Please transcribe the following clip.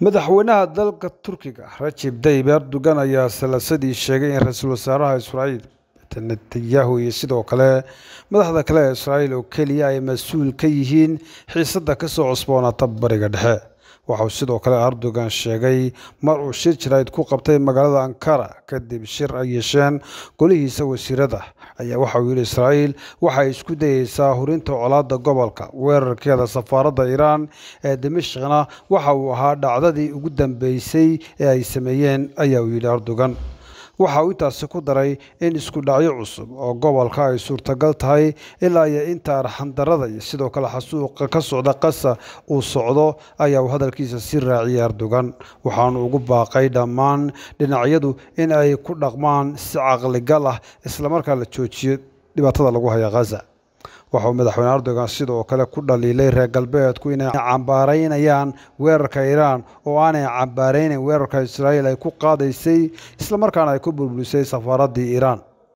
madaxweynaha dalka turkiga rajeb tayyib erdogan ayaa salaasadii sheegay in ra-iisul wasaaraha israa'iil netanyahu iyo sidoo kale madaxda kale ee israa'iil oo keliya ay mas-uul ka yihiin xiisadda ka soo cusboonaata bariga dhexe waxauu sidoo kale erdogan sheegay mar uu shir jirayd ku qabtay magaalada ankara kadib shir ay yeesheen golihiisa wasiirada ayaa waxa uu yidhi israa'iil waxay isku dayeysaa hurinta colaadda gobolka weerarkeeda safaaradda iiraan ee dimashikna waxa uu ahaa dhacdadii ugu dambeysay ee ay sameeyeen ayaa uu yidhi erdogan waxa uu intaasi ku daray in isku dhacyo cusub oo gobolka ay suurtagal tahay ilaa iyo inta arxandarada iyo sidoo kale xasuuqa ka socda qasa uu socdo ayaa uu hadalkiisa si raaciya erdogan waxaanu ugu baaqay dhammaan dhinacyadu in ay ku dhaqmaan si caqligal ah islamarkaa la joojiyo dhibaatada lagu haya khaza waxauu madaxweyne erdogan sidoo kale ku dhaliilay reer galbeedku inay cambaaraynayaan weerarka iiraan oo aanay cambaaraynayn weerarka israa'iil ay ku qaadaysay islamarkaana ay ku burburisay safaaraddii iiraan